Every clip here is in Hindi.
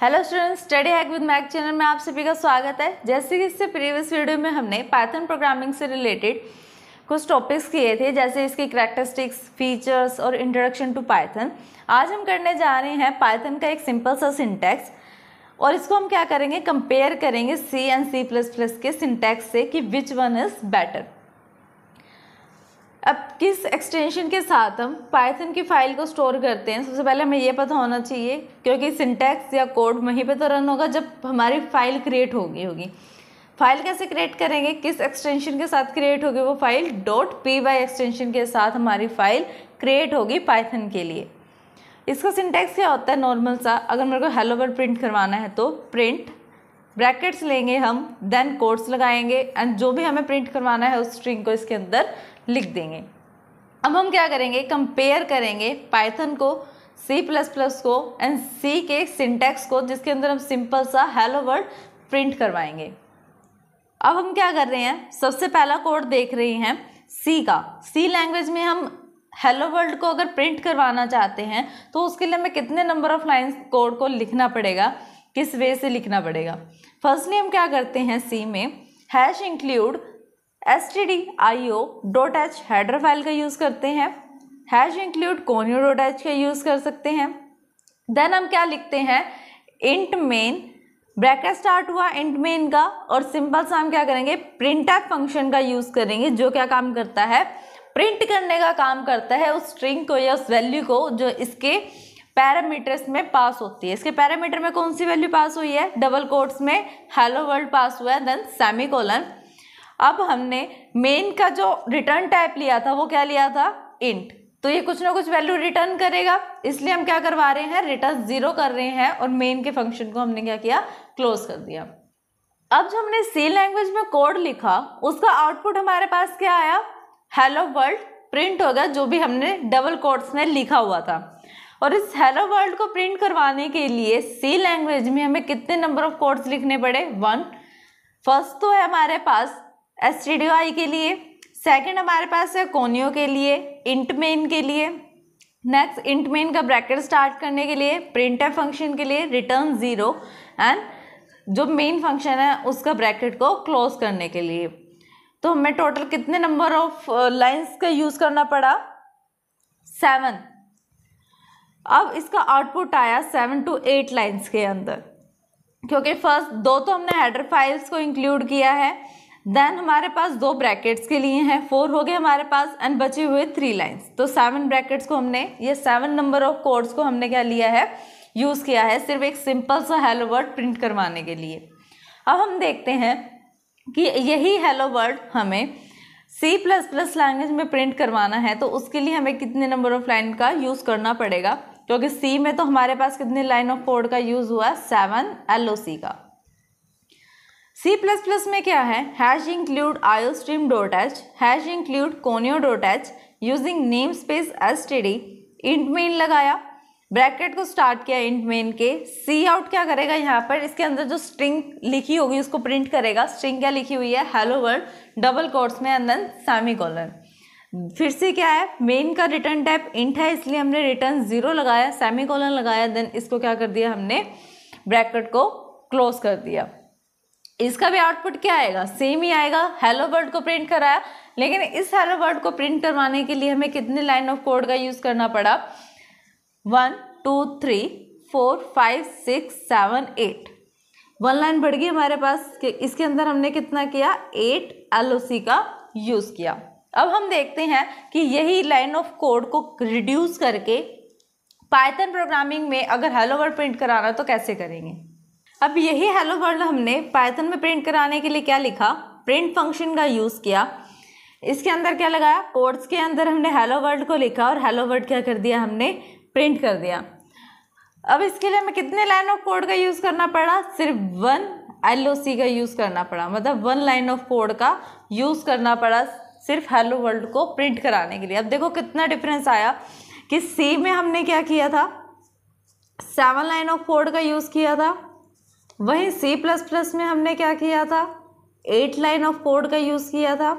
hello students study hack with Mac channel में आप सभी का स्वागत है जैसे कि इससे प्रीवियस वीडियो में हमने पाइथन प्रोग्रामिंग से रिलेटेड कुछ टॉपिक्स किए थे जैसे इसकी करेक्टरिस्टिक्स फीचर्स और इंट्रोडक्शन टू पाइथन आज हम करने जा रहे हैं पाइथन का एक सिंपल सा सिंटैक्स और इसको हम क्या करेंगे कंपेयर करेंगे C and C plus plus के सिंटैक्स से कि विच वन इज़ बेटर किस एक्सटेंशन के साथ हम पाइथन की फाइल को स्टोर करते हैं सबसे पहले हमें ये पता होना चाहिए क्योंकि सिंटैक्स या कोड वहीं पे तो रन होगा जब हमारी फाइल क्रिएट होगी होगी फाइल कैसे क्रिएट करेंगे किस एक्सटेंशन के साथ क्रिएट होगी वो file dot P Y extension के साथ हमारी फाइल क्रिएट होगी पाइथन के लिए इसका सिंटैक्स क्या होता है नॉर्मल सा अगर मेरे को हेलो वर्ड प्रिंट करवाना है तो प्रिंट ब्रैकेट्स लेंगे हम देन कोट्स लगाएंगे एंड जो भी हमें प्रिंट करवाना है उस स्ट्रिंग को इसके अंदर लिख देंगे अब हम क्या करेंगे कंपेयर करेंगे पाइथन को सी प्लस प्लस को एंड सी के सिंटेक्स को जिसके अंदर हम सिंपल सा हेलो वर्ड प्रिंट करवाएंगे अब हम क्या कर रहे हैं सबसे पहला कोड देख रहे हैं सी का सी लैंग्वेज में हम हेलो वर्ल्ड को अगर प्रिंट करवाना चाहते हैं तो उसके लिए हमें कितने नंबर ऑफ लाइन्स कोड को लिखना पड़ेगा किस वे से लिखना पड़ेगा फर्स्टली हम क्या करते हैं सी में hash include S T D I O dot H header file का यूज़ करते हैं hash include conio dot H का यूज़ कर सकते हैं देन हम क्या लिखते हैं इंट मेन ब्रैकेट स्टार्ट हुआ इंट मेन का और सिंपल सा हम क्या करेंगे प्रिंट एफ फंक्शन का यूज़ करेंगे जो क्या काम करता है प्रिंट करने का काम करता है उस स्ट्रिंग को या उस वैल्यू को जो इसके पैरामीटर्स में पास होती है इसके पैरामीटर में कौन सी वैल्यू पास हुई है डबल कोट्स में हेलो वर्ल्ड पास हुआ है देन सेमी कोलन अब हमने मेन का जो रिटर्न टाइप लिया था वो क्या लिया था इंट तो ये कुछ ना कुछ वैल्यू रिटर्न करेगा इसलिए हम क्या करवा रहे हैं रिटर्न जीरो कर रहे हैं और मेन के फंक्शन को हमने क्या किया क्लोज कर दिया अब जो हमने सी लैंग्वेज में कोड लिखा उसका आउटपुट हमारे पास क्या आया हेलो वर्ल्ड प्रिंट होगा जो भी हमने डबल कोड्स में लिखा हुआ था और इस हेलो वर्ल्ड को प्रिंट करवाने के लिए सी लैंग्वेज में हमें कितने नंबर ऑफ कोड्स लिखने पड़े वन फर्स्ट तो है हमारे पास आई के लिए सेकंड हमारे पास है कोनियो के लिए इंटमेन के लिए नेक्स्ट इंटमेन का ब्रैकेट स्टार्ट करने के लिए प्रिंट एफ फंक्शन के लिए रिटर्न ज़ीरो एंड जो मेन फंक्शन है उसका ब्रैकेट को क्लोज करने के लिए तो हमें टोटल कितने नंबर ऑफ लाइंस का यूज़ करना पड़ा सेवन अब इसका आउटपुट आया सेवन टू एट लाइंस के अंदर क्योंकि फर्स्ट दो तो हमने हेडर फाइल्स को इंक्लूड किया है देन हमारे पास दो ब्रैकेट्स के लिए हैं फोर हो गए हमारे पास एंड बचे हुए थ्री लाइन्स तो सेवन ब्रैकेट्स को हमने ये सेवन नंबर ऑफ कोड्स को हमने क्या लिया है यूज़ किया है सिर्फ एक सिंपल सा हेलो वर्ड प्रिंट करवाने के लिए अब हम देखते हैं कि यही हेलो वर्ड हमें सी प्लस प्लस लैंग्वेज में प्रिंट करवाना है तो उसके लिए हमें कितने नंबर ऑफ लाइन का यूज़ करना पड़ेगा क्योंकि सी में तो हमारे पास कितने लाइन ऑफ कोड का यूज़ हुआ सेवन एल ओ सी का सी प्लस प्लस में क्या है hash include iostream dot H hash include conio dot H using namespace S T D int main लगाया ब्रैकेट को स्टार्ट किया इंट मेन के सी आउट क्या करेगा यहाँ पर इसके अंदर जो स्ट्रिंग लिखी होगी उसको प्रिंट करेगा स्ट्रिंग क्या लिखी हुई है हेलो वर्ल्ड डबल कोर्स में एंड सामी सेमी फिर से क्या है मेन का रिटर्न टाइप इंट है इसलिए हमने रिटर्न जीरो लगाया सेमी कॉलन लगाया देन इसको क्या कर दिया हमने ब्रैकेट को क्लोज कर दिया इसका भी आउटपुट क्या आएगा सेम ही आएगा हेलो वर्ल्ड को प्रिंट कराया लेकिन इस हेलो वर्ल्ड को प्रिंट करवाने के लिए हमें कितने लाइन ऑफ कोड का यूज़ करना पड़ा one two three four five six seven eight one line बढ़ गई हमारे पास कि इसके अंदर हमने कितना किया एट एल का यूज़ किया अब हम देखते हैं कि यही लाइन ऑफ कोड को रिड्यूस करके पाइथन प्रोग्रामिंग में अगर हेलो वर्ड प्रिंट कराना तो कैसे करेंगे अब यही हेलो वर्ल्ड हमने पाइथन में प्रिंट कराने के लिए क्या लिखा प्रिंट फंक्शन का यूज़ किया इसके अंदर क्या लगाया कोड्स के अंदर हमने हेलो वर्ल्ड को लिखा और हेलो वर्ल्ड क्या कर दिया हमने प्रिंट कर दिया अब इसके लिए हमें कितने लाइन ऑफ कोड का यूज़ करना पड़ा सिर्फ वन एल का यूज़ करना पड़ा मतलब वन लाइन ऑफ कोड का यूज़ करना पड़ा सिर्फ हेलो वर्ल्ड को प्रिंट कराने के लिए अब देखो कितना डिफरेंस आया कि सी में हमने क्या किया था सेवन लाइन ऑफ कोड का यूज़ किया था वहीं सी प्लस प्लस में हमने क्या किया था एट लाइन ऑफ कोड का यूज़ किया था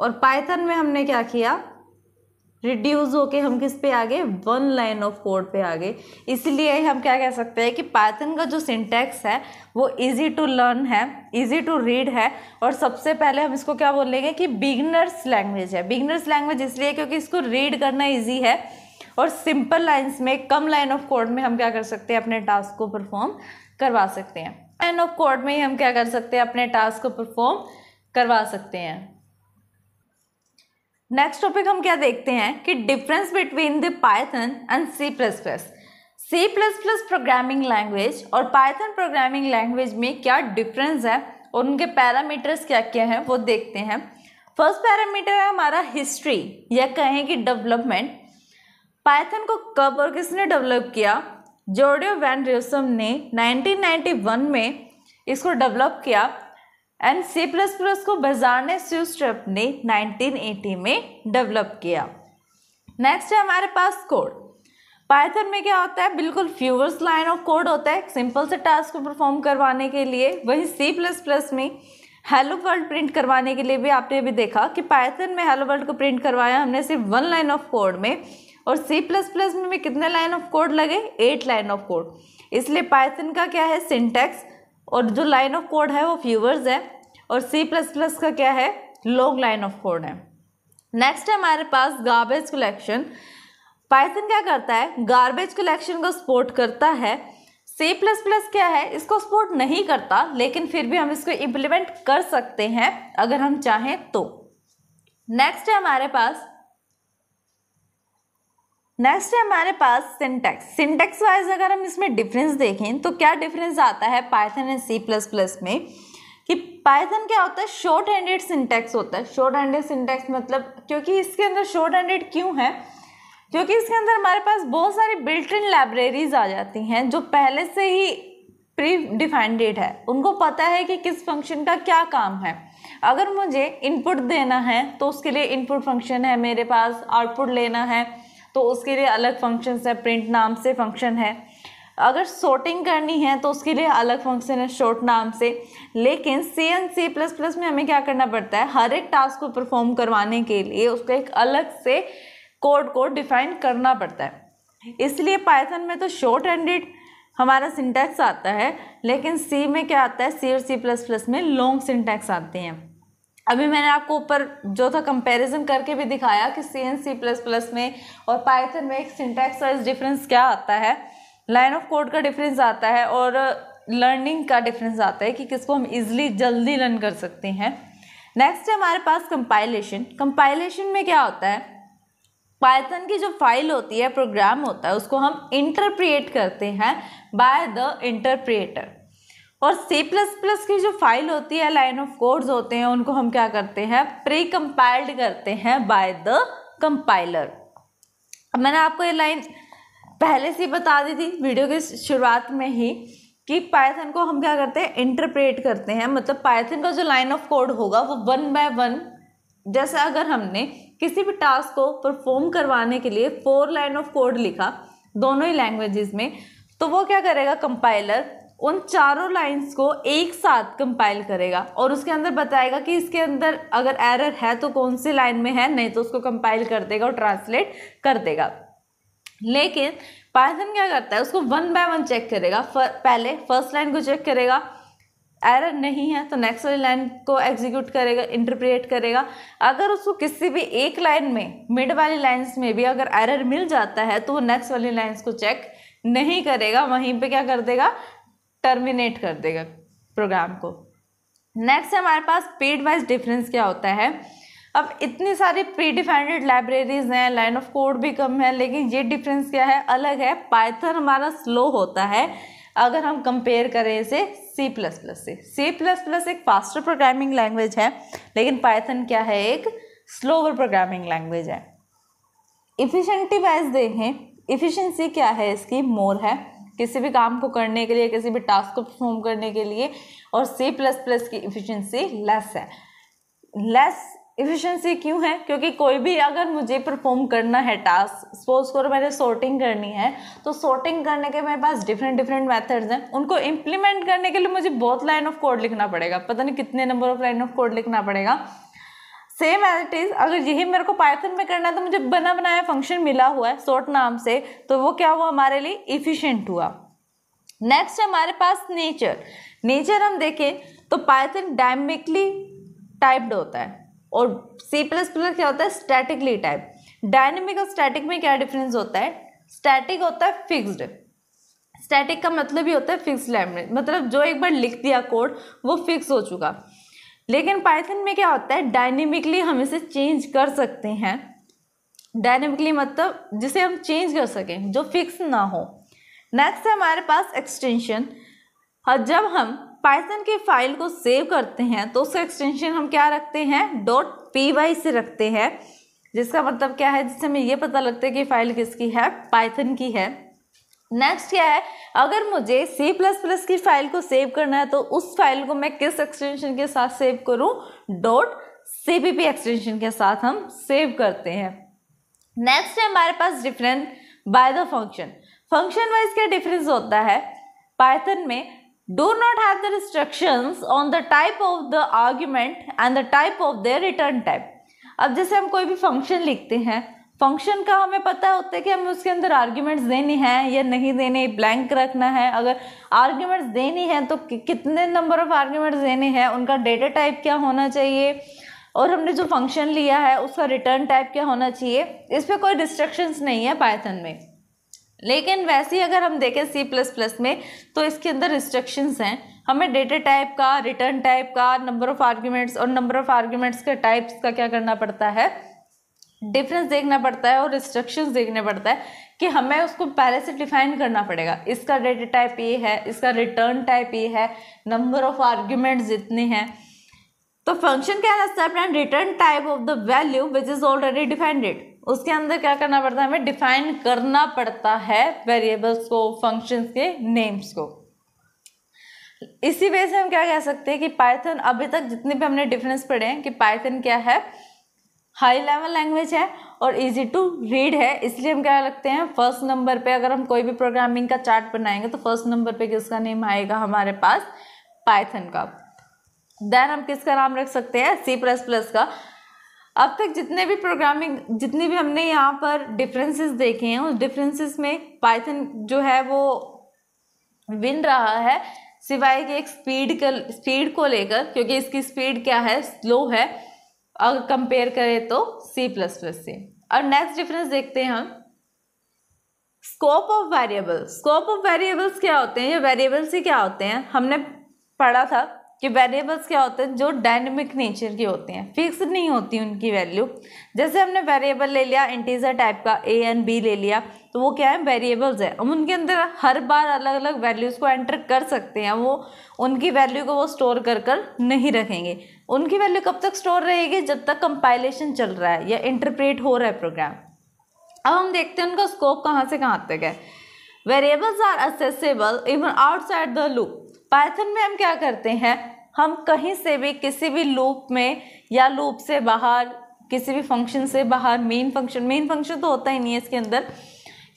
और पाइथन में हमने क्या किया रिड्यूज़ होके हम किस पे आ गए वन लाइन ऑफ कोड पे आ गए इसलिए हम क्या कह सकते हैं कि पाइथन का जो सिंटैक्स है वो इजी टू लर्न है इजी टू रीड है और सबसे पहले हम इसको क्या बोलेंगे कि बिगनर्स लैंग्वेज है बिगनर्स लैंग्वेज इसलिए क्योंकि इसको रीड करना ईजी है और सिंपल लाइन्स में कम लाइन ऑफ कोड में हम क्या कर सकते हैं अपने टास्क को परफॉर्म करवा सकते हैं एंड ऑफ कोर्ट में ही हम क्या कर सकते हैं अपने टास्क को परफॉर्म करवा सकते हैं नेक्स्ट टॉपिक हम क्या देखते हैं कि difference between the Python and C plus plus C plus plus programming language और पाइथन प्रोग्रामिंग लैंग्वेज में क्या डिफरेंस है और उनके पैरामीटर्स क्या क्या हैं वो देखते हैं फर्स्ट पैरामीटर है हमारा हिस्ट्री या कहें कि डेवलपमेंट पाइथन को कब और किसने डेवलप किया जोर्डियो वैन रियोसम ने 1991 में इसको डेवलप किया एंड सी प्लस प्लस को बजारने स्यूस्ट्रप ने 1980 में डेवलप किया नेक्स्ट है हमारे पास कोड पाइथन में क्या होता है बिल्कुल फ्यूवर्स लाइन ऑफ कोड होता है सिंपल से टास्क को परफॉर्म करवाने के लिए वहीं सी प्लस प्लस में हेलो वर्ल्ड प्रिंट करवाने के लिए भी आपने अभी देखा कि पाइथन में हेलो वर्ल्ड को प्रिंट करवाया हमने सिर्फ वन लाइन ऑफ कोड में और सी प्लस प्लस में, में कितने लाइन ऑफ कोड लगे एट लाइन ऑफ कोड इसलिए पाइथन का क्या है सिंटेक्स और जो लाइन ऑफ कोड है वो फ्यूवर्स है और सी प्लस प्लस का क्या है लॉन्ग लाइन ऑफ कोड है नेक्स्ट है हमारे पास गार्बेज कलेक्शन पाइथन क्या करता है गार्बेज कलेक्शन को सपोर्ट करता है सी प्लस प्लस क्या है इसको सपोर्ट नहीं करता लेकिन फिर भी हम इसको इम्प्लीमेंट कर सकते हैं अगर हम चाहें तो नेक्स्ट है हमारे पास नेक्स्ट है हमारे पास सिंटेक्स सिंटेक्स वाइज अगर हम इसमें डिफरेंस देखें तो क्या डिफरेंस आता है Python and C plus plus में कि पाइथन क्या होता है शॉर्ट हैंडेड सिंटेक्स होता है शॉर्ट हैंडेड सिंटेक्स मतलब क्योंकि इसके अंदर शॉर्ट हैंडेड क्यों है क्योंकि इसके अंदर हमारे पास बहुत सारी बिल्ट इन लाइब्रेरीज आ जाती हैं जो पहले से ही प्री डिफाइंडेड है उनको पता है कि किस फंक्शन का क्या काम है अगर मुझे इनपुट देना है तो उसके लिए इनपुट फंक्शन है मेरे पास आउटपुट लेना है तो उसके लिए अलग फंक्शंस है प्रिंट नाम से फंक्शन है अगर शॉर्टिंग करनी है तो उसके लिए अलग फंक्शन है शॉर्ट नाम से लेकिन C and C plus plus में हमें क्या करना पड़ता है हर एक टास्क को परफॉर्म करवाने के लिए उसका एक अलग से कोड को डिफाइन करना पड़ता है इसलिए पाइथन में तो शॉर्ट एंडेड हमारा सिंटैक्स आता है लेकिन सी में क्या आता है सी और सी प्लस प्लस में लॉन्ग सिंटैक्स आते हैं अभी मैंने आपको ऊपर जो था कंपैरिजन करके भी दिखाया कि C and C plus plus में और पाइथन में एक सिंटैक्स वाइज डिफरेंस क्या आता है लाइन ऑफ कोड का डिफरेंस आता है और लर्निंग का डिफरेंस आता है कि किसको हम इजली जल्दी लर्न कर सकते हैं नेक्स्ट है हमारे पास कंपाइलेशन कंपाइलेशन में क्या होता है पाइथन की जो फाइल होती है प्रोग्राम होता है उसको हम इंटरप्रिएट करते हैं बाय द इंटरप्रिएटर और C++ की जो फाइल होती है लाइन ऑफ कोड्स होते हैं उनको हम क्या करते हैं प्री कंपाइल्ड करते हैं बाय द कंपाइलर मैंने आपको ये लाइन पहले से बता दी थी वीडियो की शुरुआत में ही कि पाइथन को हम क्या करते हैं इंटरप्रेट करते हैं मतलब पाइथन का जो लाइन ऑफ कोड होगा वो वन बाय वन जैसे अगर हमने किसी भी टास्क को परफॉर्म करवाने के लिए फोर लाइन ऑफ कोड लिखा दोनों ही लैंग्वेजेस में तो वो क्या करेगा कंपाइलर उन चारों लाइंस को एक साथ कंपाइल करेगा और उसके अंदर बताएगा कि इसके अंदर अगर एरर है तो कौन से लाइन में है नहीं तो उसको कंपाइल कर देगा और ट्रांसलेट कर देगा लेकिन पाइथन क्या करता है उसको वन बाय वन चेक करेगा फर, पहले फर्स्ट लाइन को चेक करेगा एरर नहीं है तो नेक्स्ट वाली लाइन को एग्जीक्यूट करेगा इंटरप्रेट करेगा अगर उसको किसी भी एक लाइन में मिड वाली लाइंस में भी अगर एरर मिल जाता है तो वो नेक्स्ट वाली लाइंस को चेक नहीं करेगा वहीं पे क्या कर देगा टर्मिनेट कर देगा प्रोग्राम को नेक्स्ट हमारे पास पेड वाइज डिफरेंस क्या होता है अब इतनी सारी प्री डिफाइंडेड लाइब्रेरीज हैं लाइन ऑफ कोड भी कम है लेकिन ये डिफरेंस क्या है अलग है पाइथन हमारा स्लो होता है अगर हम कंपेयर करें इसे सी प्लस प्लस से सी प्लस प्लस एक फास्टर प्रोग्रामिंग लैंग्वेज है लेकिन पाइथन क्या है एक स्लोवर प्रोग्रामिंग लैंग्वेज है इफ़िशेंटी वाइज देखें इफ़िशेंसी क्या है इसकी मोर है किसी भी काम को करने के लिए किसी भी टास्क को परफॉर्म करने के लिए और सी प्लस प्लस की इफिशेंसी लेस है लेस इफिशियंसी क्यों है क्योंकि कोई भी अगर मुझे परफॉर्म करना है टास्क सपोज करो मैंने सॉर्टिंग करनी है तो सॉर्टिंग करने के मेरे पास डिफरेंट डिफरेंट मेथड्स हैं उनको इम्प्लीमेंट करने के लिए मुझे बहुत लाइन ऑफ कोड लिखना पड़ेगा पता नहीं कितने number of line of code लिखना पड़ेगा सेम एज इट इज़ अगर यही मेरे को पाइथन में करना है तो मुझे बना बनाया फंक्शन मिला हुआ है सोट नाम से तो वो क्या हुआ हमारे लिए इफ़िशेंट हुआ नेक्स्ट हमारे पास नेचर नेचर हम देखें तो पाइथन डायमिकली टाइप्ड होता है और सी प्लस प्लस क्या होता है स्टैटिकली टाइप डायनेमिक और स्टैटिक में क्या डिफरेंस होता है स्टैटिक होता है फिक्स्ड स्टैटिक का मतलब ही होता है फिक्स लैंग्वेज मतलब जो एक बार लिख दिया कोड वो फिक्स हो चुका लेकिन पाइथन में क्या होता है डायनेमिकली हम इसे चेंज कर सकते हैं डायनेमिकली मतलब जिसे हम चेंज कर सकें जो फिक्स ना हो नेक्स्ट है हमारे पास एक्सटेंशन और जब हम पाइथन की फाइल को सेव करते हैं तो उसका एक्सटेंशन हम क्या रखते हैं डॉट पी वाई से रखते हैं जिसका मतलब क्या है जिससे हमें ये पता लगता है कि फ़ाइल किसकी है पाइथन की है नेक्स्ट क्या है अगर मुझे C++ की फाइल को सेव करना है तो उस फाइल को मैं किस एक्सटेंशन के साथ सेव करूं डॉट पी एक्सटेंशन के साथ हम सेव करते हैं नेक्स्ट है हमारे पास difference by the function function wise क्या डिफरेंस होता है पाइथन में do not have the restrictions on the type of the argument and the type of the return type अब जैसे हम कोई भी फंक्शन लिखते हैं फंक्शन का हमें पता होता है कि हमें उसके अंदर आर्ग्यूमेंट्स देने हैं या नहीं देने ब्लैंक रखना है अगर आर्ग्यूमेंट्स देनी है तो कितने नंबर ऑफ आर्ग्यूमेंट्स देने हैं उनका डेटा टाइप क्या होना चाहिए और हमने जो फंक्शन लिया है उसका रिटर्न टाइप क्या होना चाहिए इस पर कोई रिस्ट्रिक्शंस नहीं है पाइथन में लेकिन वैसे ही अगर हम देखें सी प्लस प्लस में तो इसके अंदर रिस्ट्रिक्शंस हैं हमें डेटा टाइप का रिटर्न टाइप का नंबर ऑफ़ आर्ग्यूमेंट्स और नंबर ऑफ़ आर्ग्यूमेंट्स के टाइप्स का क्या करना पड़ता है डिफरेंस देखना पड़ता है और रिस्ट्रिक्शंस देखने पड़ता है कि हमें उसको पहले से डिफाइन करना पड़ेगा इसका डेटा टाइप ये है इसका रिटर्न टाइप ये है नंबर ऑफ आर्ग्यूमेंट्स जितने हैं तो फंक्शन क्या accept and return type of the value which is already defined उसके अंदर क्या करना पड़ता है हमें डिफाइन करना पड़ता है वेरिएबल्स को फंक्शन के नेम्स को इसी वजह से हम क्या कह सकते हैं कि पाइथन अभी तक जितने भी हमने डिफरेंस पढ़े हैं कि पाइथन क्या है हाई लेवल लैंग्वेज है और इजी टू रीड है इसलिए हम क्या लगते हैं फर्स्ट नंबर पे अगर हम कोई भी प्रोग्रामिंग का चार्ट बनाएंगे तो फर्स्ट नंबर पे किसका नेम आएगा हमारे पास पाइथन का देन हम किसका नाम रख सकते हैं सी प्लस प्लस का अब तक जितने भी प्रोग्रामिंग जितने भी हमने यहाँ पर डिफरेंसेस देखे हैं उस डिफरेंसेस में पाइथन जो है वो विन रहा है सिवाय कि एक स्पीड का स्पीड को लेकर क्योंकि इसकी स्पीड क्या है स्लो है अगर कंपेयर करें तो सी प्लस प्लस से और नेक्स्ट डिफरेंस देखते हैं हम scope of variable scope of variables क्या होते हैं या वेरिएबल्स ही क्या होते हैं हमने पढ़ा था कि वेरिएबल्स क्या होते हैं जो डायनेमिक नेचर के होते हैं फिक्स नहीं होती उनकी वैल्यू जैसे हमने वेरिएबल ले लिया इंटीजर टाइप का ए एंड बी ले लिया तो वो क्या है वेरिएबल्स है हम उनके अंदर हर बार अलग अलग वैल्यूज़ को एंटर कर सकते हैं वो उनकी वैल्यू को वो स्टोर कर कर नहीं रखेंगे उनकी वैल्यू कब तक स्टोर रहेगी जब तक कंपाइलेशन चल रहा है या इंटरप्रेट हो रहा है प्रोग्राम अब हम देखते हैं उनका स्कोप कहाँ से कहाँ तक है variables are accessible even outside the loop Python में हम क्या करते हैं हम कहीं से भी किसी भी लूप में या लूप से बाहर किसी भी फंक्शन से बाहर मेन फंक्शन मेन फंक्शन तो होता ही नहीं है इसके अंदर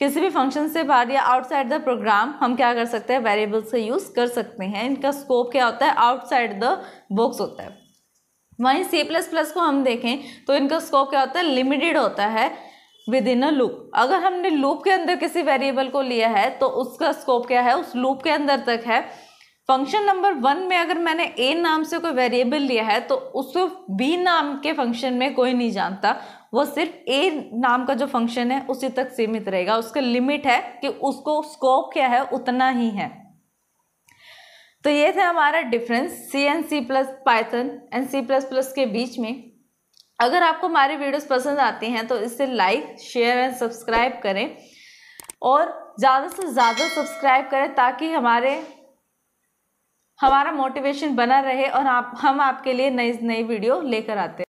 किसी भी फंक्शन से बाहर या आउटसाइड द प्रोग्राम हम क्या कर सकते हैं वेरिएबल्स का यूज़ कर सकते हैं इनका स्कोप क्या होता है आउटसाइड द बॉक्स होता है वहीं सी प्लस प्लस को हम देखें तो इनका स्कोप क्या होता है लिमिटेड होता है विद इन अ लूप अगर हमने लूप के अंदर किसी वेरिएबल को लिया है तो उसका स्कोप क्या है उस लूप के अंदर तक है फंक्शन नंबर वन में अगर मैंने ए नाम से कोई वेरिएबल लिया है तो उसको बी नाम के फंक्शन में कोई नहीं जानता वो सिर्फ ए नाम का जो फंक्शन है उसी तक सीमित रहेगा उसका लिमिट है कि उसको स्कोप क्या है उतना ही है तो ये थे हमारा difference C and C plus Python and C plus plus के बीच में अगर आपको हमारी वीडियोस पसंद आती हैं तो इसे लाइक शेयर एंड सब्सक्राइब करें और ज़्यादा से ज़्यादा सब्सक्राइब करें ताकि हमारे हमारा मोटिवेशन बना रहे और आप हम आपके लिए नई नई वीडियो लेकर आते हैं